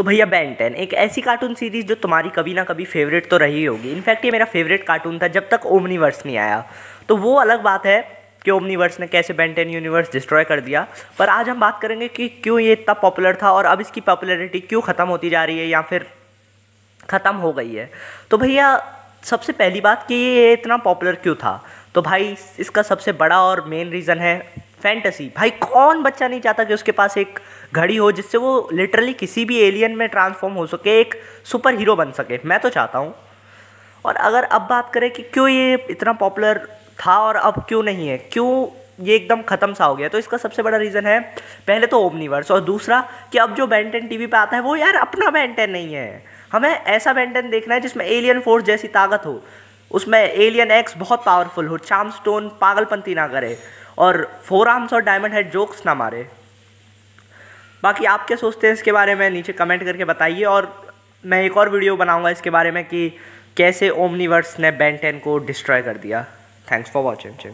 तो भैया बेंटेन एक ऐसी कार्टून सीरीज़ जो तुम्हारी कभी ना कभी फेवरेट तो रही होगी इनफैक्ट ये मेरा फेवरेट कार्टून था जब तक ओमनीवर्स नहीं आया तो वो अलग बात है कि ओमनीवर्स ने कैसे बेंटेन यूनिवर्स डिस्ट्रॉय कर दिया पर आज हम बात करेंगे कि क्यों ये इतना पॉपुलर था और अब इसकी पॉपुलरिटी क्यों ख़त्म होती जा रही है या फिर ख़त्म हो गई है तो भैया सबसे पहली बात कि ये इतना पॉपुलर क्यों था तो भाई इसका सबसे बड़ा और मेन रीज़न है फैंटेसी भाई कौन बच्चा नहीं चाहता कि उसके पास एक घड़ी हो जिससे वो लिटरली किसी भी एलियन में ट्रांसफॉर्म हो सके एक सुपर हीरो बन सके मैं तो चाहता हूँ और अगर अब बात करें कि क्यों ये इतना पॉपुलर था और अब क्यों नहीं है क्यों ये एकदम ख़त्म सा हो गया तो इसका सबसे बड़ा रीज़न है पहले तो ओमनीवर्स और दूसरा कि अब जो बैंटन टी वी आता है वो यार अपना बैंटन नहीं है हमें ऐसा बैंटन देखना है जिसमें एलियन फोर्स जैसी ताकत हो उसमें एलियन एक्स बहुत पावरफुल हो चाम स्टोन पागलपंती ना करे और फोर आर्म्स और डायमंड हेड जोक्स ना मारे बाकी आप क्या सोचते हैं इसके बारे में नीचे कमेंट करके बताइए और मैं एक और वीडियो बनाऊंगा इसके बारे में कि कैसे ओमनीवर्स ने बेंटेन को डिस्ट्रॉय कर दिया थैंक्स फॉर वॉचिंग